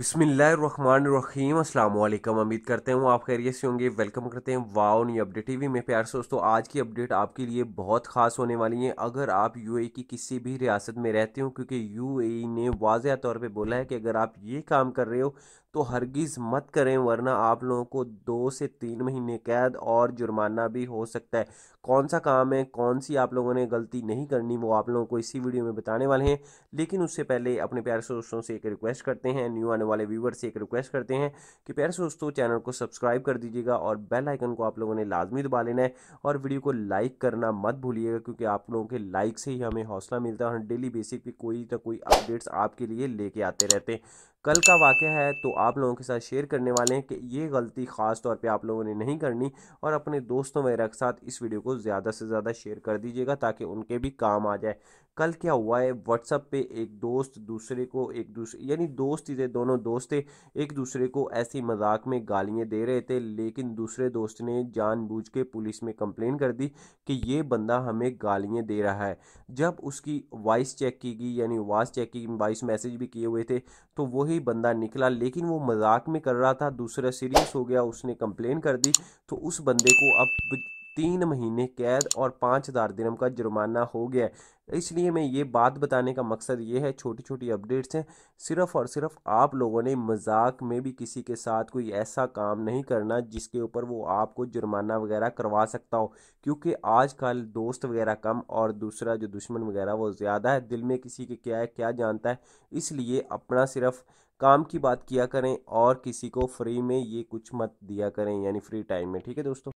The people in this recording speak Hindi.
बिसमीम अल्लाम उम्मीद करते हूँ आप खैरियत से होंगे वेलकम करते हैं वाओ नी अपडेट टीवी में प्यार से दोस्तों आज की अपडेट आपके लिए बहुत खास होने वाली है अगर आप यूएई की किसी भी रियासत में रहते हो क्योंकि यूएई ने वाज तौर पे बोला है कि अगर आप ये काम कर रहे हो तो हरगिज़ मत करें वरना आप लोगों को दो से तीन महीने कैद और जुर्माना भी हो सकता है कौन सा काम है कौन सी आप लोगों ने गलती नहीं करनी वो आप लोगों को इसी वीडियो में बताने वाले हैं लेकिन उससे पहले अपने प्यार से दोस्तों से एक रिक्वेस्ट करते हैं न्यू आने वाले व्यूवर से एक रिक्वेस्ट करते हैं कि प्यारे दोस्तों चैनल को सब्सक्राइब कर दीजिएगा और बेल आइकन को आप लोगों ने लाजमी दबा लेना है और वीडियो को लाइक करना मत भूलिएगा क्योंकि आप लोगों के लाइक से ही हमें हौसला मिलता है और डेली बेसिक पे कोई ना कोई अपडेट्स आपके लिए लेके आते रहते हैं कल का वाक्य है तो आप लोगों के साथ शेयर करने वाले हैं कि ये गलती ख़ास तौर पे आप लोगों ने नहीं करनी और अपने दोस्तों वगैरह के साथ इस वीडियो को ज़्यादा से ज़्यादा शेयर कर दीजिएगा ताकि उनके भी काम आ जाए कल क्या हुआ है व्हाट्सअप पे एक दोस्त दूसरे को एक दूसरे यानी दोस्त ही थे दोनों दोस्त थे एक दूसरे को ऐसी मजाक में गालियाँ दे रहे थे लेकिन दूसरे दोस्त ने जानबूझ के पुलिस में कंप्लेन कर दी कि ये बंदा हमें गालियाँ दे रहा है जब उसकी वॉइस चेक की गई यानी वॉइस चेक की वॉइस मैसेज भी किए हुए थे तो वही बंदा निकला लेकिन वो मजाक में कर रहा था दूसरा सीरियस हो गया उसने कंप्लेन कर दी तो उस बंदे को अब तीन महीने कैद और पाँच हज़ार दिनम का जुर्माना हो गया इसलिए मैं ये बात बताने का मकसद ये है छोटी छोटी अपडेट्स हैं सिर्फ़ और सिर्फ आप लोगों ने मजाक में भी किसी के साथ कोई ऐसा काम नहीं करना जिसके ऊपर वो आपको जुर्माना वगैरह करवा सकता हो क्योंकि आजकल दोस्त वगैरह कम और दूसरा जो दुश्मन वगैरह वो ज़्यादा है दिल में किसी के क्या है क्या जानता है इसलिए अपना सिर्फ काम की बात किया करें और किसी को फ्री में ये कुछ मत दिया करें यानी फ्री टाइम में ठीक है दोस्तों